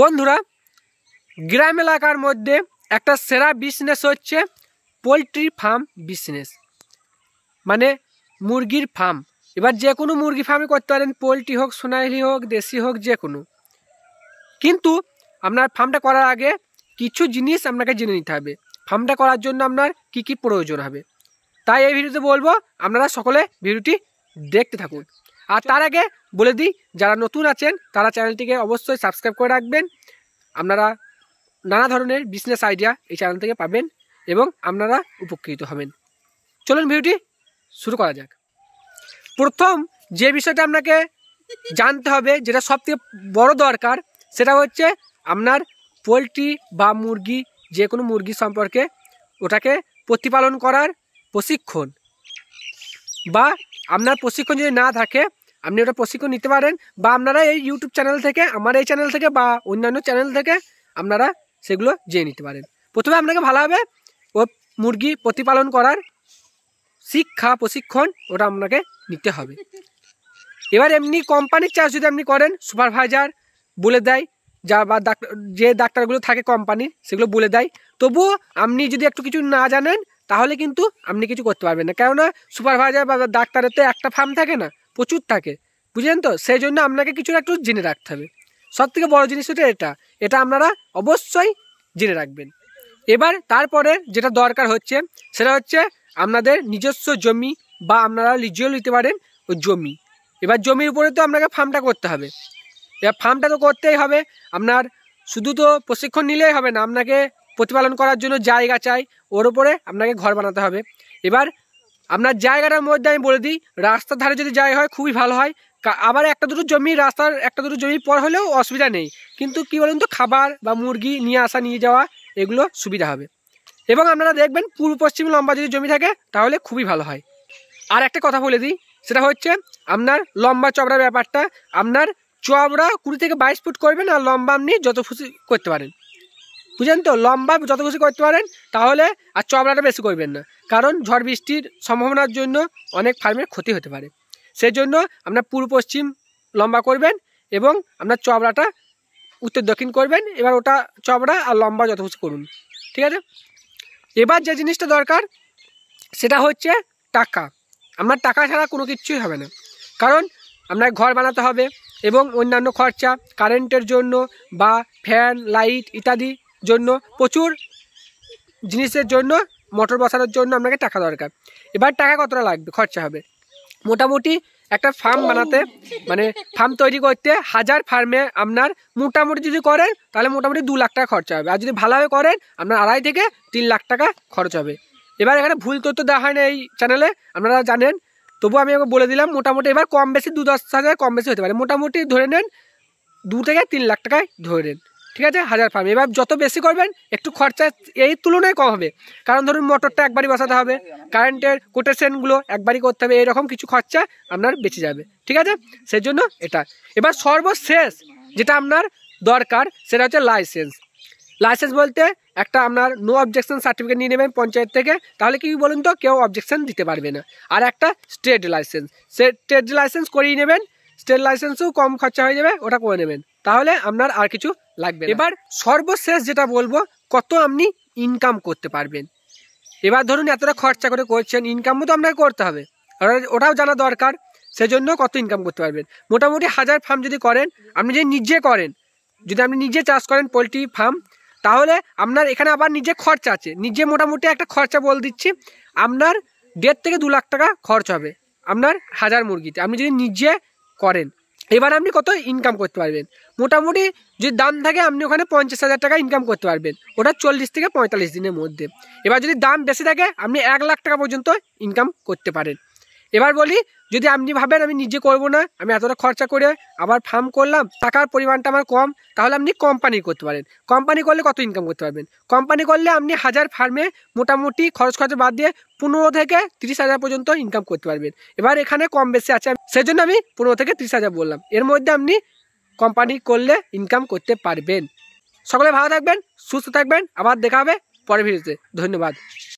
বন্ধুরা গ্রাম এলাকার মধ্যে একটা সেরা বিজনেস হচ্ছে পোলট্রি ফার্ম বিজনেস মানে মুরগির ফার্ম এবার যে কোনো মুরগি ফার্মে করতে পারেন পোলট্রি হোক সোনাইলি হোক দেশি হোক যে কোনো কিন্তু আপনার ফার্মটা করার আগে কিছু জিনিস আপনাকে জেনে নিতে হবে ফার্মটা করার জন্য আপনার কি কি প্রয়োজন হবে তাই এই ভিডিওতে বলবো আপনারা সকলে ভিডিওটি দেখতে থাকুন আর তার আগে বলে দিই যারা নতুন আছেন তারা চ্যানেলটিকে অবশ্যই সাবস্ক্রাইব করে রাখবেন আপনারা নানা ধরনের বিজনেস আইডিয়া এই চ্যানেল থেকে পাবেন এবং আপনারা উপকৃত হবেন চলুন ভিডিওটি শুরু করা যাক প্রথম যে বিষয়টা আপনাকে জানতে হবে যেটা সবথেকে বড় দরকার সেটা হচ্ছে আপনার পোলট্রি বা মুরগি যে কোনো মুরগি সম্পর্কে ওটাকে প্রতিপালন করার প্রশিক্ষণ বা আপনার প্রশিক্ষণ যদি না থাকে আপনি ওটা প্রশিক্ষণ নিতে পারেন বা আপনারা এই ইউটিউব চ্যানেল থেকে আমার এই চ্যানেল থেকে বা অন্যান্য চ্যানেল থেকে আপনারা সেগুলো জেনে নিতে পারেন প্রথমে আপনাকে ভালোভাবে ও মুরগি প্রতিপালন করার শিক্ষা প্রশিক্ষণ ওটা আপনাকে নিতে হবে এবার এমনি কোম্পানির চাষ যদি আপনি করেন সুপারভাইজার বলে দেয় যা বা ডাক্তার যে ডাক্তারগুলো থাকে কোম্পানি সেগুলো বলে দেয় তবুও আপনি যদি একটু কিছু না জানেন তাহলে কিন্তু আপনি কিছু করতে পারবেন না কেননা সুপারভাইজার বা ডাক্তারের তো একটা ফার্ম থাকে না প্রচুর থাকে বুঝলেন তো সেই জন্য আপনাকে কিছু একটু জেনে রাখতে হবে সবথেকে বড় জিনিস হচ্ছে এটা এটা আপনারা অবশ্যই জেনে রাখবেন এবার তারপরে যেটা দরকার হচ্ছে সেটা হচ্ছে আপনাদের নিজস্ব জমি বা আপনারা লিজিও নিতে পারেন ওই জমি এবার জমির উপরে তো আপনাকে ফার্মটা করতে হবে এবার ফার্মটা তো করতেই হবে আপনার শুধু তো প্রশিক্ষণ নিলেই হবে না আপনাকে প্রতিপালন করার জন্য জায়গা চাই ওর উপরে আপনাকে ঘর বানাতে হবে এবার আপনার জায়গাটার মধ্যে আমি বলে দিই রাস্তার ধারে যদি জায়গা হয় খুবই ভালো হয় আবার একটা দুটো জমি রাস্তার একটা দুটো জমি পর হলেও অসুবিধা নেই কিন্তু কি বলুন তো খাবার বা মুরগি নিয়ে আসা নিয়ে যাওয়া এগুলো সুবিধা হবে এবং আপনারা দেখবেন পূর্ব পশ্চিম লম্বা যদি জমি থাকে তাহলে খুবই ভালো হয় আর একটা কথা বলে দিই সেটা হচ্ছে আপনার লম্বা চবড়া ব্যাপারটা আপনার চবড়া কুড়ি থেকে বাইশ ফুট করবেন আর লম্বা আপনি যত খুশি করতে পারেন বুঝলেন তো লম্বা যত খুশি করতে পারেন তাহলে আর চবড়াটা বেশি করবেন না কারণ ঝড় বৃষ্টির সম্ভাবনার জন্য অনেক ফার্মের ক্ষতি হতে পারে সেই জন্য আপনার পূর্ব পশ্চিম লম্বা করবেন এবং আপনার চবড়াটা উত্তর দক্ষিণ করবেন এবার ওটা চবড়া আর লম্বা যত করুন ঠিক আছে এবার যে জিনিসটা দরকার সেটা হচ্ছে টাকা আপনার টাকা ছাড়া কোনো কিছুই হবে না কারণ আপনার ঘর বানাতে হবে এবং অন্যান্য খরচা কারেন্টের জন্য বা ফ্যান লাইট ইত্যাদি জন্য প্রচুর জিনিসের জন্য মোটর বসানোর জন্য আপনাকে টাকা দরকার এবার টাকা কতটা লাগবে খরচা হবে মোটামুটি একটা ফার্ম বানাতে মানে ফার্ম তৈরি করতে হাজার ফার্মে আপনার মোটামুটি যদি করেন তাহলে মোটামুটি দু লাখ টাকা খরচা হবে আর যদি ভালোভাবে করেন আপনার আড়াই থেকে তিন লাখ টাকা খরচ হবে এবার এখানে ভুল তথ্য দেওয়া হয় না এই চ্যানেলে আপনারা জানেন তবু আমি বলে দিলাম মোটামুটি এবার কম বেশি দু দশ হাজার কম বেশি হতে পারে মোটামুটি ধরে নেন দু থেকে তিন লাখ টাকায় ধরে নেন ঠিক আছে হাজার ফার্ম এবার যত বেশি করবেন একটু খরচা এই তুলনায় কম হবে কারণ ধরুন মোটরটা একবারই বসাতে হবে কারেন্টের কোটেশনগুলো একবারই করতে হবে এরকম কিছু খরচা আপনার বেঁচে যাবে ঠিক আছে সেই জন্য এটা এবার সর্বশেষ যেটা আপনার দরকার সেটা হচ্ছে লাইসেন্স লাইসেন্স বলতে একটা আপনার নো অবজেকশন সার্টিফিকেট নিয়ে নেবেন পঞ্চায়েত থেকে তাহলে কি বলুন তো কেউ অবজেকশন দিতে পারবে না আর একটা স্টেট লাইসেন্স সে স্টেট লাইসেন্স করিয়ে নেবেন স্টেট লাইসেন্সও কম খরচা হয়ে যাবে ওটা করে নেবেন তাহলে আপনার আর কিছু লাগবে এবার সর্বশেষ যেটা বলবো কত আপনি ইনকাম করতে পারবেন এবার ধরুন এতটা খরচা করে করছেন ইনকামও তো আপনাকে করতে হবে ওটাও জানা দরকার সেজন্য কত ইনকাম করতে পারবেন মোটামুটি হাজার ফার্ম যদি করেন আপনি যদি নিজে করেন যদি আপনি নিজে চাষ করেন পোলট্রি ফার্ম তাহলে আপনার এখানে আবার নিজে খরচা আছে নিজে মোটামুটি একটা খরচা বল দিচ্ছি আপনার দেড় থেকে দু লাখ টাকা খরচ হবে আপনার হাজার মুরগিতে আপনি যদি নিজে করেন এবার আপনি কত ইনকাম করতে পারবেন মোটামুটি যদি দাম থাকে আপনি ওখানে পঞ্চাশ হাজার টাকা ইনকাম করতে পারবেন ওটা চল্লিশ থেকে পঁয়তাল্লিশ দিনের মধ্যে এবার যদি দাম বেশি থাকে আপনি এক লাখ টাকা পর্যন্ত ইনকাম করতে পারেন এবার বলি যদি আপনি ভাবেন আমি নিজে করব না আমি এতটা খরচা করে আবার ফার্ম করলাম টাকার পরিমাণটা আমার কম তাহলে আপনি কোম্পানি করতে পারেন কোম্পানি করলে কত ইনকাম করতে পারবেন কোম্পানি করলে আপনি হাজার ফার্মে মোটামুটি খরচ খরচ বাদ দিয়ে পনেরো থেকে তিরিশ হাজার পর্যন্ত ইনকাম করতে পারবেন এবার এখানে কম বেশি আছে সেই জন্য আমি পনেরো থেকে তিরিশ হাজার বললাম এর মধ্যে আপনি কোম্পানি করলে ইনকাম করতে পারবেন সকলে ভালো থাকবেন সুস্থ থাকবেন আবার দেখা হবে পরের ভিডিওতে ধন্যবাদ